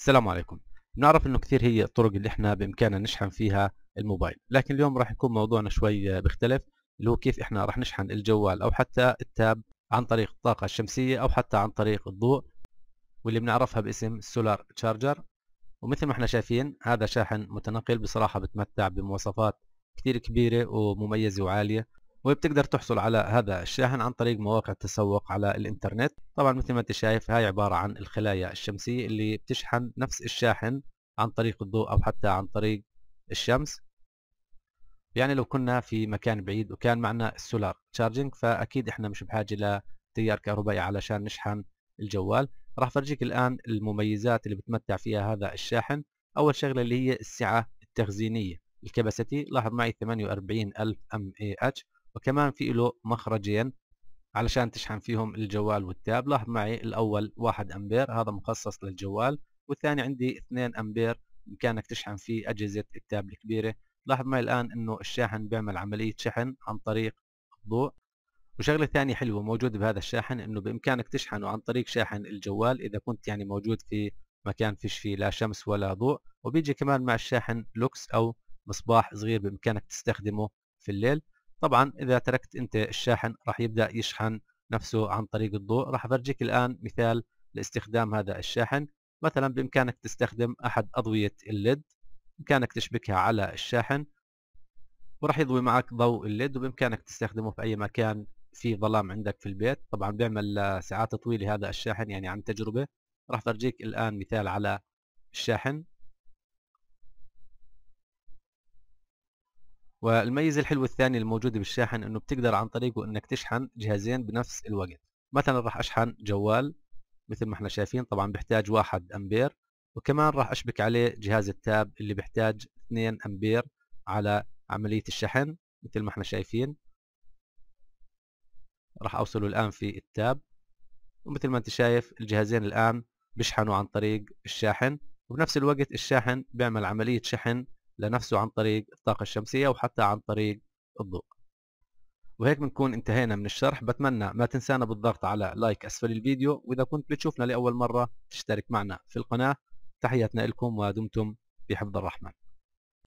السلام عليكم نعرف انه كثير هي الطرق اللي احنا بامكاننا نشحن فيها الموبايل لكن اليوم راح يكون موضوعنا شوي بيختلف اللي هو كيف احنا راح نشحن الجوال او حتى التاب عن طريق الطاقة الشمسية او حتى عن طريق الضوء واللي بنعرفها باسم السولار تشارجر ومثل ما احنا شايفين هذا شاحن متنقل بصراحة بتمتع بمواصفات كثير كبيرة ومميزة وعالية وبتقدر تحصل على هذا الشاحن عن طريق مواقع التسوق على الانترنت طبعا مثل ما انت شايف هاي عبارة عن الخلايا الشمسية اللي بتشحن نفس الشاحن عن طريق الضوء أو حتى عن طريق الشمس يعني لو كنا في مكان بعيد وكان معنا السولار تشارجنج فأكيد احنا مش بحاجة لتيار كهربائي علشان نشحن الجوال راح فرجيك الآن المميزات اللي بتمتع فيها هذا الشاحن أول شغلة اللي هي السعة التخزينية الكباسيتي لاحظ معي 48000 ام اي اتش وكمان في له مخرجين علشان تشحن فيهم الجوال والتاب لاحظ معي الأول واحد أمبير هذا مخصص للجوال والثاني عندي 2 أمبير بإمكانك تشحن فيه أجهزة التاب الكبيرة لاحظ معي الآن أنه الشاحن بيعمل عملية شحن عن طريق الضوء وشغلة ثانية حلوة موجودة بهذا الشاحن أنه بإمكانك تشحنه عن طريق شاحن الجوال إذا كنت يعني موجود في مكان فيش فيه لا شمس ولا ضوء وبيجي كمان مع الشاحن لوكس أو مصباح صغير بإمكانك تستخدمه في الليل طبعا اذا تركت انت الشاحن راح يبدا يشحن نفسه عن طريق الضوء راح افرجيك الان مثال لاستخدام هذا الشاحن مثلا بامكانك تستخدم احد اضويه الليد بامكانك تشبكها على الشاحن وراح يضوي معك ضوء الليد وبامكانك تستخدمه في اي مكان في ظلام عندك في البيت طبعا بيعمل ساعات طويله هذا الشاحن يعني عن تجربه راح فرجيك الان مثال على الشاحن والميزه الحلوه الثانيه الموجوده بالشاحن انه بتقدر عن طريقه انك تشحن جهازين بنفس الوقت مثلا راح اشحن جوال مثل ما احنا شايفين طبعا بيحتاج واحد امبير وكمان راح اشبك عليه جهاز التاب اللي بيحتاج 2 امبير على عملية الشحن مثل ما احنا شايفين راح اوصله الان في التاب ومثل ما انت شايف الجهازين الان بيشحنوا عن طريق الشاحن وبنفس الوقت الشاحن بيعمل عملية شحن لنفسه عن طريق الطاقة الشمسية وحتى عن طريق الضوء وهيك بنكون انتهينا من الشرح بتمنى ما تنسانا بالضغط على لايك أسفل الفيديو وإذا كنت بتشوفنا لأول مرة تشترك معنا في القناة تحياتنا لكم ودمتم في حفظ الرحمن